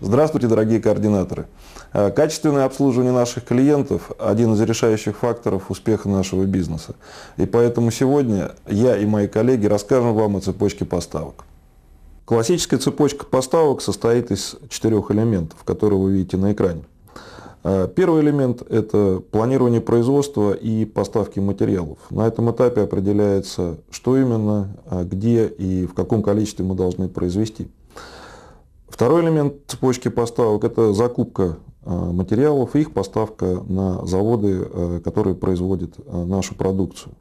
Здравствуйте, дорогие координаторы. Э, качественное обслуживание наших клиентов – один из решающих факторов успеха нашего бизнеса. И поэтому сегодня я и мои коллеги расскажем вам о цепочке поставок. Классическая цепочка поставок состоит из четырех элементов, которые вы видите на экране. Э, первый элемент – это планирование производства и поставки материалов. На этом этапе определяется, что именно, э, где и в каком количестве мы должны произвести. Второй элемент цепочки поставок – это закупка э, материалов и их поставка на заводы, э, которые производят э, нашу продукцию.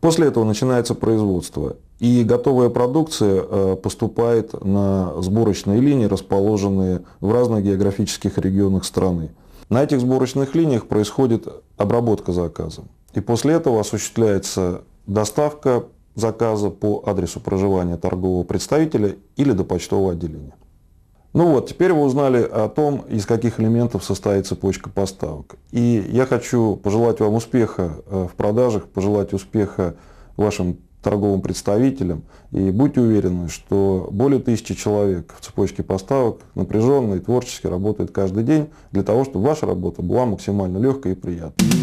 После этого начинается производство, и готовая продукция поступает на сборочные линии, расположенные в разных географических регионах страны. На этих сборочных линиях происходит обработка заказа, и после этого осуществляется доставка заказа по адресу проживания торгового представителя или до почтового отделения. Ну вот, теперь вы узнали о том, из каких элементов состоит цепочка поставок. И я хочу пожелать вам успеха э, в продажах, пожелать успеха вашим торговым представителям. И будьте уверены, что более тысячи человек в цепочке поставок напряженно и творчески работают каждый день для того, чтобы ваша работа была максимально легкой и приятной.